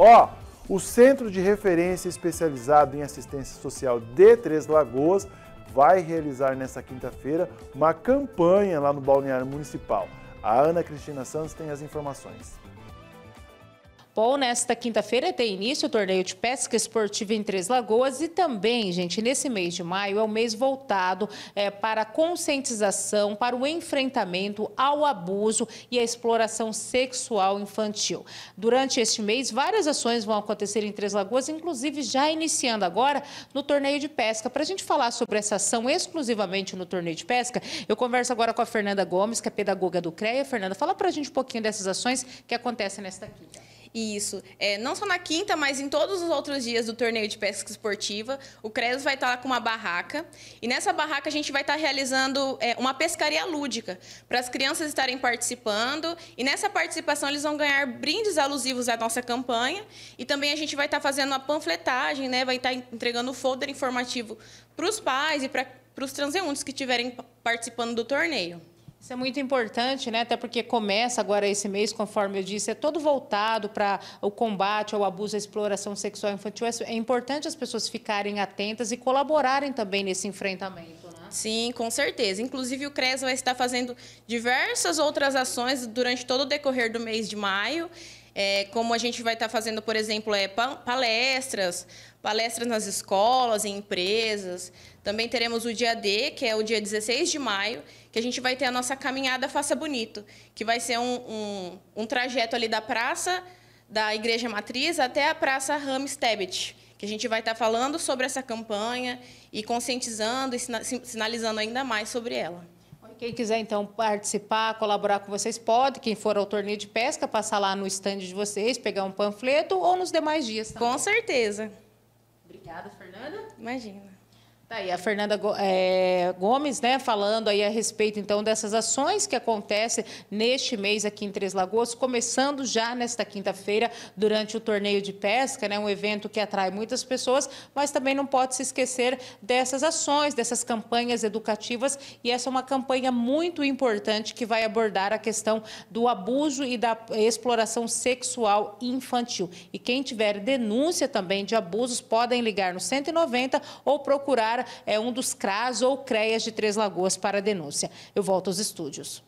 Ó, o Centro de Referência Especializado em Assistência Social de Três Lagoas vai realizar nesta quinta-feira uma campanha lá no Balneário Municipal. A Ana Cristina Santos tem as informações. Pol. Nesta quinta-feira tem início o torneio de pesca esportiva em Três Lagoas e também, gente, nesse mês de maio é um mês voltado é, para a conscientização, para o enfrentamento ao abuso e à exploração sexual infantil. Durante este mês, várias ações vão acontecer em Três Lagoas, inclusive já iniciando agora no torneio de pesca. Para a gente falar sobre essa ação exclusivamente no torneio de pesca, eu converso agora com a Fernanda Gomes, que é pedagoga do CREA. Fernanda, fala para a gente um pouquinho dessas ações que acontecem nesta quinta. Isso. É, não só na quinta, mas em todos os outros dias do torneio de pesca esportiva, o CRES vai estar lá com uma barraca. E nessa barraca a gente vai estar realizando é, uma pescaria lúdica, para as crianças estarem participando. E nessa participação eles vão ganhar brindes alusivos à nossa campanha. E também a gente vai estar fazendo uma panfletagem, né? vai estar entregando o folder informativo para os pais e para os transeuntes que estiverem participando do torneio. Isso é muito importante, né? Até porque começa agora esse mês, conforme eu disse, é todo voltado para o combate ao abuso e exploração sexual infantil. É, é importante as pessoas ficarem atentas e colaborarem também nesse enfrentamento. Né? Sim, com certeza. Inclusive o CRES vai estar fazendo diversas outras ações durante todo o decorrer do mês de maio. É, como a gente vai estar tá fazendo, por exemplo, é, palestras, palestras nas escolas, em empresas. Também teremos o dia D, que é o dia 16 de maio, que a gente vai ter a nossa caminhada Faça Bonito, que vai ser um, um, um trajeto ali da praça da Igreja Matriz até a Praça Ramstebet, que a gente vai estar tá falando sobre essa campanha e conscientizando e sinalizando ainda mais sobre ela. Quem quiser, então, participar, colaborar com vocês, pode. Quem for ao torneio de pesca, passar lá no estande de vocês, pegar um panfleto ou nos demais dias. Também. Tá? Com certeza. Obrigada, Fernanda. Imagina. Tá, e a Fernanda é, Gomes, né, falando aí a respeito então dessas ações que acontecem neste mês aqui em Três Lagoas, começando já nesta quinta-feira durante o torneio de pesca, né, um evento que atrai muitas pessoas, mas também não pode se esquecer dessas ações, dessas campanhas educativas, e essa é uma campanha muito importante que vai abordar a questão do abuso e da exploração sexual infantil. E quem tiver denúncia também de abusos podem ligar no 190 ou procurar é um dos CRAS ou CREAS de Três Lagoas para a denúncia. Eu volto aos estúdios.